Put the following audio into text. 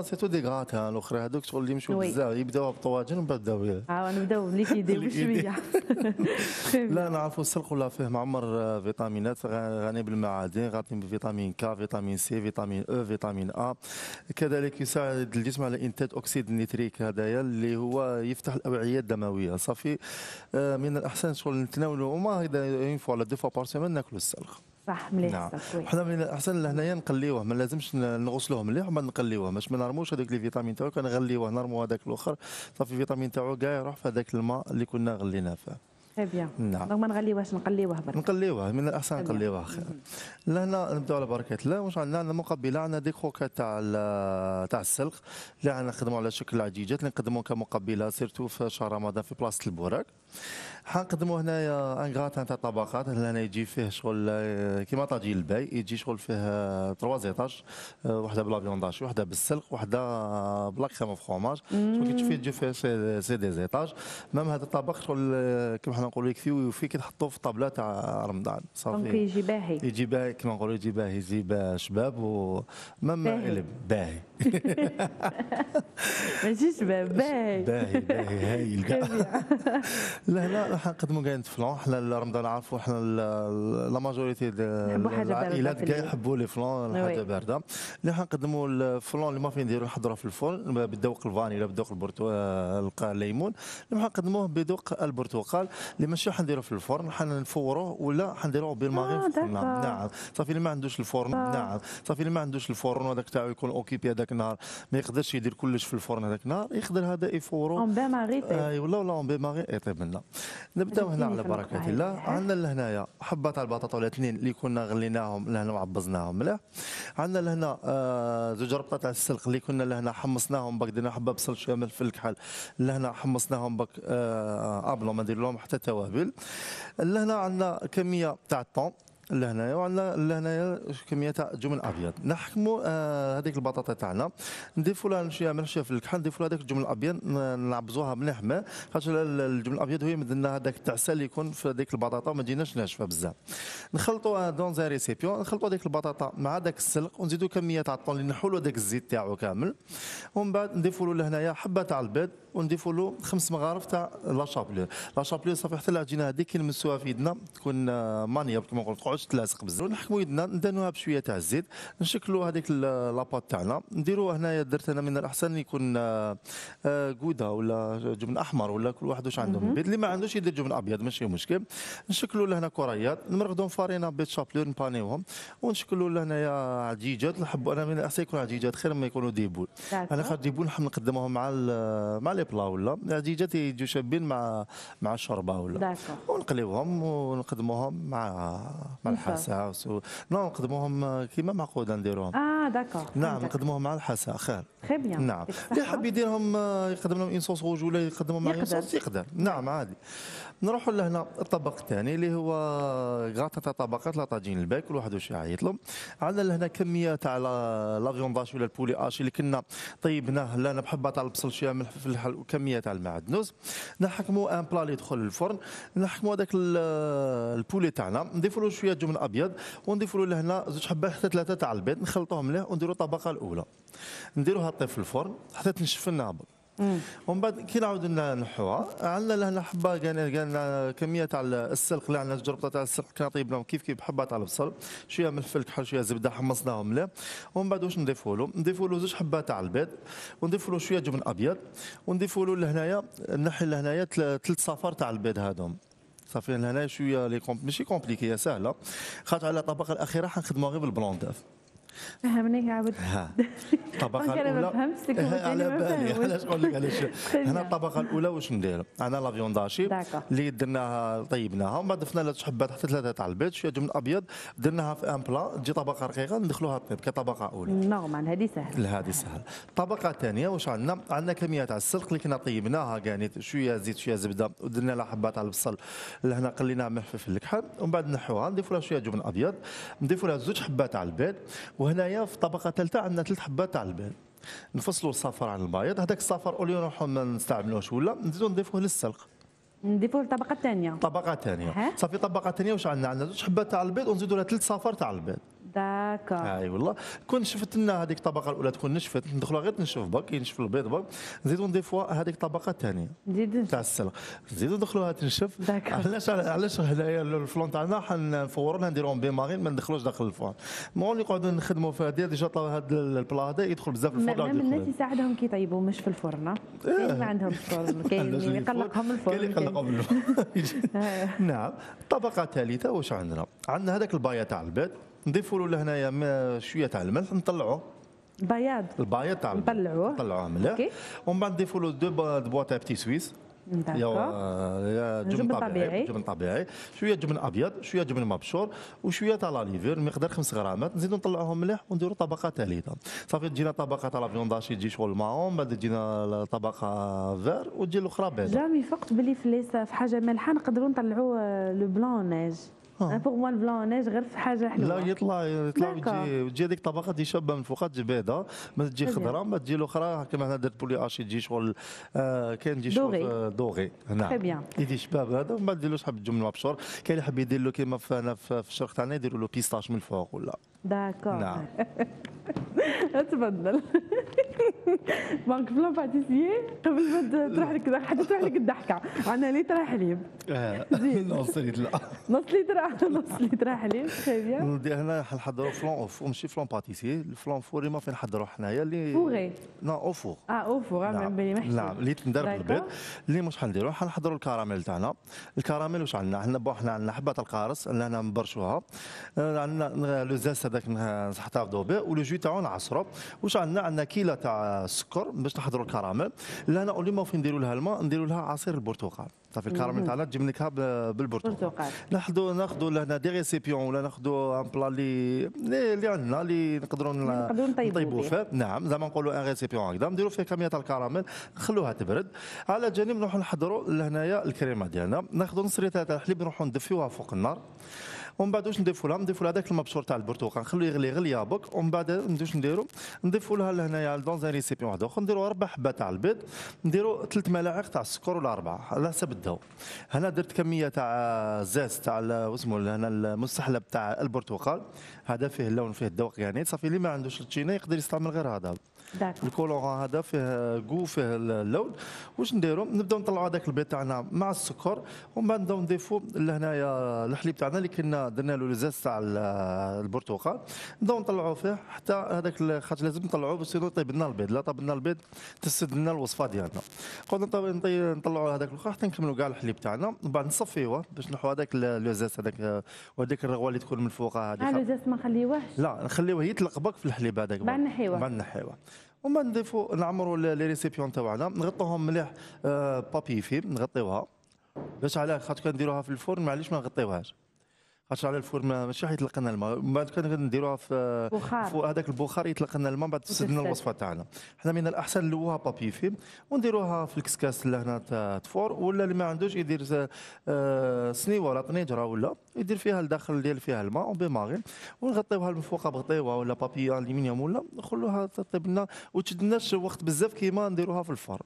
سيتو دي ها الاخرى هذوك شغل اللي يمشيو بزاف يبداو بطواجن ومن بعد داو اه نبداو اللي كيديروا شويه لا نعرفوا السلق ولا فيه معمر فيتامينات غني بالمعادن غني بفيتامين كا فيتامين سي فيتامين او فيتامين ا كذلك يساعد الجسم على انتاج اكسيد النيتريك هذايا اللي هو يفتح الاوعيه الدمويه صافي من الاحسن شغل نتناولوا هما اذا اون فوا ولا دو فوا بار سيمين ناكلوا السلق صح مليح نعم. حنا من الاحسن لهنايا نقليوه ما لازمش نغسلوه مليح ومن نقليوه باش ما نرموش هذوك لي فيتامين تاعو كنغليوه نرمو هذاك الاخر صافي الفيتامين تاعو كاع يروح في هذاك الماء اللي كنا غليناه فيه بيان نعم دونك ما نغليوهاش نقليوه برك نقليوه من الاحسن نقليوه خير لهنا نبداو على بركه الله واش عندنا عندنا مقبله عندنا دي كروكات تاع تاع السلق اللي عندنا نخدموا على شكل عجيجات اللي نقدموا كمقبله سيرتو في شهر رمضان في بلاصه البوراك حنقدموا هنايا ان غراتان تاع طبقات هنا يجي فيه شغل كيما طاجين الباي يجي شغل فيه تروا زيتاج آه، وحده بلا فيونداج وحده بالسلق وحده بلا كريم شغل كي تشوف يجي فيه سي دي زيطاج مام هذا الطبق شغل آه، كيما حنا نقولوا لك فيه وفيه كيتحطوا في الطابله تاع رمضان صافي يجي باهي يجي باهي كما نقولوا يجي باهي يجي شباب وما ما باهي ماشي باهي باهي باهي هايل كاع لا لا راح نقدموا كاع فلون حنا رمضان عارفوا حنا لا ماجوريتي العائلات كاع يحبوا لي فلون حاجه بارده اللي حنقدموا الفلون اللي ما فين نديروا نحضروا في الفرن بالذوق الفانيلا بذوق البرتقال الليمون اللي حنقدموه بذوق البرتقال اللي ماشي حنديروه في الفرن حنفوروه ولا حنديروه بالماغي آه، نعم صافي اللي ما عندوش الفرن آه. نعم صافي اللي ما عندوش الفرن هذاك تاعو يكون اوكيبي هذاك النهار ما يقدرش يدير كلش في الفرن هذاك النهار يقدر هذا يفورو اون بي ماري اي ولا ولا اون بي ماري يطيب لنا نبداو هنا على بركه الله عندنا لهنايا حبه تاع البطاطا ولا اثنين اللي كنا غليناهم لهنا وعبزناهم مليح عندنا لهنا آه زوج ربطه تاع السلق اللي كنا لهنا حمصناهم باك درنا حبه بصل شويه ملف الكحل لهنا حمصناهم باك آه ابلون ما ندير لهم حتى توابل لهنا عندنا كميه تاع الطون لهنايا وعندنا لهنايا كميه تاع الجمل الابيض نحكموا آه هذيك البطاطا تاعنا نضيفوا لها شويه ملح في الكحل نضيفوا لها هذاك الجمل الابيض نعبزوها مليح ما خاطر الجمل الابيض هو يمد لنا هذاك التعسل اللي يكون في هذيك البطاطا وما تجيناش ناشفه بزاف نخلطوا آه، دون زي ريسيبيون نخلطوا هذيك البطاطا مع ذاك السلق ونزيدوا كميه تاع الطون اللي نحولوا هذاك الزيت تاعو كامل ومن بعد نضيفوا له لهنايا حبه تاع البيض ونضيفوا له خمس مغارف تاع لا شابلور لا شابلور صافي حتى العجينه هذيك كي نمسوها في يدنا تكون آه، مانيه كما قلت تقعدش تلاصق بزاف نحكموا يدنا ندانوها بشويه تاع الزيت نشكلوا هذيك لاباط تاعنا نديروا هنايا درت انا من الاحسن يكون كوده آه، آه، ولا جبن احمر ولا كل واحد واش عنده بيض اللي ما عندوش يدير جبن ابيض ماشي مشكل نشكلوا لهنا كريات نمرقدهم فارينا بيت شابلور نبانيوهم ونشكلوا لهنايا عجيجات نحبوا انا من الاحسن يكون عجيجات خير ما يكونوا ديبول انا خاطر ديبول نحب نقدمهم مع مع لي بلا ولا العجيجات يجوا شابين مع مع الشوربه ولا ونقليوهم ونقدموهم مع ملحه ساعه نو نعم، نقدموهم آه، كيما معقوله نديروهم آه، داكور نعم نقدموه مع الحساء خير خير بيان نعم اللي حاب يديرهم يقدم لهم انصوص غوج ولا يقدموا مع انصوص يقدر نعم عادي نروحوا لهنا الطبق الثاني اللي هو تاع طبقات لاطاجين طاجين الباك كل واحد واش يطلب عندنا لهنا كميه تاع لا ولا البولي اش اللي كنا طيبناه لنا بحبه تاع البصل شويه ملح الحل وكميه تاع المعدنوس نحكموا ان بلا اللي يدخل للفرن نحكموا هذاك البولي تاعنا نضيفوا له شويه جبن ابيض ونضيفوا له لهنا زوج حبات حتى ثلاثه تاع البيض نخلطوهم مليح ونديروا الطبقه الاولى نديروها طيب في الفرن حتى تنشف النابض ومن بعد كي نعاود نحوها عندنا لهنا حبه كان قالنا كميه تاع السلق اللي عندنا جربتها تاع السلق كنا طيبناهم كيف كيف حبه تاع البصل شويه من الفلك شويه زبده حمصناهم له ومن بعد واش نضيفوا له نضيفوا له زوج حبات تاع البيض ونضيفوا له شويه جبن ابيض ونضيفوا له لهنايا نحي لهنايا ثلاث صفار تاع البيض هذوم صافي لهنايا شويه لي كومب ماشي كومبليكيه سهله خاطر على الطبقه الاخيره حنخدموها غير بالبلونداف فهمناك عبد الطبقه الاولى ما فهمتك على بالي علاش نقول لك علاش هنا الطبقه الاولى واش ندير انا فيون داشي اللي درناها طيبناها ومن بعد ضفنا لها حبات حتى ثلاثه تاع البيض شويه جبن ابيض درناها في ان بلا تجي طبقه رقيقه ندخلوها طيب كطبقه اولى نورمال هذه سهله هذه سهله الطبقه الثانيه واش عندنا عندنا كميه تاع السلق اللي كنا طيبناها كاني شويه زيت شويه زبده ودرنا لها حبات تاع البصل لهنا قليناها في الكحل ومن بعد نحوها نضيفوا لها شويه جبن ابيض نضيفوا لها زوج حبات تاع البيض وهنايا في الطبقه الثالثه عندنا ثلاث حبات تاع البيض نفصلوا الصفر عن البيض هذاك الصفر اوليو نروحوا ما نستعملوش ولا نزيدو نضيفوه للسلق نضيفوا للطبقه الثانيه طبقه ثانيه صافي طبقه ثانيه واش عندنا عندنا جوج حبات تاع البيض ونزيدوا لها ثلاث صفار تاع البيض داكور اي والله كون شفت لنا هذيك الطبقه الاولى تكون نشفت ندخلها غير تنشف باك ينشف البيض برك نزيدو فوا هذيك الطبقه الثانيه نزيد تاع السلق نزيدو ندخلوها تنشف علاش علاش هنايا الفلون تاعنا حنفوروا لها نديروهم ماغين ما ندخلوش داخل الفرن مون اللي نقعدوا نخدموا في هذه ديجا طلع هذا البلا هذا يدخل بزاف الفرن مادام الناس يساعدهم كي يطيبوا مش في الفرن إيه. كاين ما عندهم الفرن كاين اللي يقلقهم الفرن كاين اللي يقلقهم الفرن نعم الطبقه الثالثه واش عندنا عندنا هذاك البايا تاع البيض نضيفوا له لهنايا شويه تاع الملح نطلعوا البياض البياض تاع نطلعوه نطلعوه مليح ومن بعد نضيفوا له دو تاع بتي سويس يا جبن طبيعي جبن طبيعي شويه جبن ابيض شويه جبن مبشور وشويه تاع لاليفير مقدار 5 غرامات نزيدو نطلعوهم مليح ونديروا طبقه ثالثه صافي تجينا طبقه تاع لافيونداشي تجي شغل ماون بعد تجينا طبقه فير وتجي الاخرى بيضاء جامي فقت بلي في في حاجه مالحه نقدروا نطلعوا آه، لو بلون نيج بوغ موا البلون نيج غير في حاجه حلوه لا يطلع يطلع وتجي وتجي هذيك الطبقه تجي شابه من فوقها تجي بيضاء ما تجي خضراء ما تجي الاخرى كما هنا درت بولي اشي تجي شغل آه كاين تجي شغل دوغي هنا تري بيان يدي شباب هذا ومن بعد ديروا شحال بالجمله بشهور كاين اللي حب يدير له كيما في الشرق تاعنا يديروا له بيستاش من الفوق ولا داكور نعم تفضل دونك في لاباتيسيي قبل ما تروح لك حتى تروح لك الضحكه عندنا لتر حليب نص لتر نص لتر نص لتر حليب بيان ندير هنا نحضروا فلون اوف وماشي فلون باتيسيي الفلون فوري ما فين نحضروا حنايا اللي فوغي لا اوفو اه غير من بالي محشي نعم اللي تندرب البيض اللي مش حنديروا حنحضروا الكراميل تاعنا الكراميل واش عندنا عندنا بوحنا عندنا حبه القارص اللي هنا نبرشوها عندنا لو زاس هذاك نحتفظوا به ولو جو تاعو نعصروا واش عندنا عندنا كيلو تاع السكر باش نحضروا الكراميل لا انا اليوم فين نديروا لها الماء نديروا لها عصير البرتقال صافي الكراميل تاعنا تجي منك بالبرتقال ناخذوا ناخذوا لهنا دي ريسيبيون ولا ناخذوا ان بلا اللي اللي عندنا اللي نقدروا نطيبوا فيه نعم زعما نقولوا ان ريسيبيون هكذا نديروا فيه كميه الكراميل نخلوها تبرد على جانب نروحوا نحضروا لهنايا الكريمه ديالنا ناخذوا نص تاع الحليب نروحوا ندفيوها فوق النار ومن بعد واش نضيفوا لها نضيفوا لها هذاك المبشور تاع البرتقال نخليه يغلي غلي يابك ومن بعد واش نديروا نضيفوا لها لهنايا دون زان ريسيبيون واحد اخر نديروا اربع حبات تاع البيض نديروا ثلاث ملاعق تاع السكر ولا اربعه على حسب الذوق هنا درت كميه تاع زيت تاع واسمو هنا المستحلب تاع البرتقال هذا فيه اللون فيه الذوق يعني صافي اللي ما عندوش التشينا يقدر يستعمل غير هذا الكولورون هذا فيه كو فيه اللون واش نديرو نبداو نطلعوا هذاك البيض تاعنا مع السكر ومن بعد نبداو نضيفوا لهنايا الحليب تاعنا اللي كنا درنا له زيست تاع البرتقال نبداو نطلعوا فيه حتى هذاك خاطر لازم نطلعوه باش سينو لنا البيض لا طاب لنا البيض تسد لنا الوصفه ديالنا قعدنا نطلعوا هذاك الاخر حتى نكملوا كاع الحليب تاعنا من بعد نصفيوه باش نحو هذاك لو هذاك وهذيك الرغوه اللي تكون من فوقها هذيك لو زيست ما نخليوهش لا نخليوه يتلق بك في الحليب هذاك بعد نحيوه بعد نحيوه ومن نضيفوا نعمروا لي ريسيبيون تاعنا نغطوهم مليح بابي آه، في نغطيوها باش علاه خاطر كنديروها في الفرن معليش ما نغطيوهاش خاطر على الفور ماشي حيطلق لنا الماء من بعد كان كنديروها في بخار هذاك البخار يطلق لنا الماء بعد تسدنا الوصفه تاعنا حنا من الاحسن نلوها بابي فيم ونديروها في الكسكاس اللي هنا تفور ولا اللي ما عندوش يدير آه، سنيوره ولا طنجره ولا يدير فيها الداخل ديال فيها الماء وبيماغي ونغطيوها من فوق بغطيوه ولا بابي الومنيوم ولا نخلوها تطيب لنا وتشدناش وقت بزاف كيما نديروها في الفرن